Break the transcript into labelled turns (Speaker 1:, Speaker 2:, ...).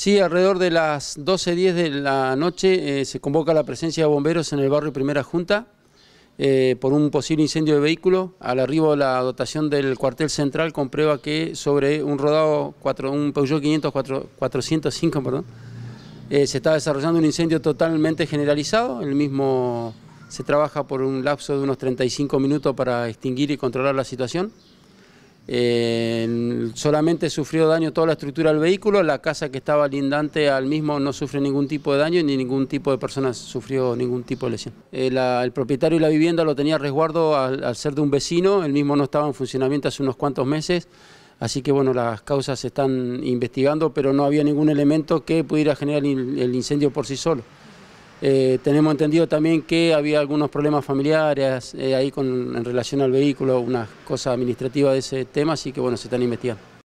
Speaker 1: Sí, alrededor de las 12.10 de la noche eh, se convoca la presencia de bomberos en el barrio Primera Junta eh, por un posible incendio de vehículo. Al arribo la dotación del cuartel central comprueba que sobre un rodado, un Peugeot 500, 405, perdón, eh, se está desarrollando un incendio totalmente generalizado. El mismo se trabaja por un lapso de unos 35 minutos para extinguir y controlar la situación solamente sufrió daño toda la estructura del vehículo, la casa que estaba lindante al mismo no sufrió ningún tipo de daño ni ningún tipo de persona sufrió ningún tipo de lesión. Eh, el propietario de la vivienda lo tenía resguardo al, al ser de un vecino, el mismo no estaba en funcionamiento hace unos cuantos meses, Así que bueno, las causas se están investigando, pero no había ningún elemento que pudiera generar el incendio por sí solo. Eh, tenemos entendido también que había algunos problemas familiares eh, ahí con, en relación al vehículo, unas cosas administrativas de ese tema, así que bueno, se están investigando.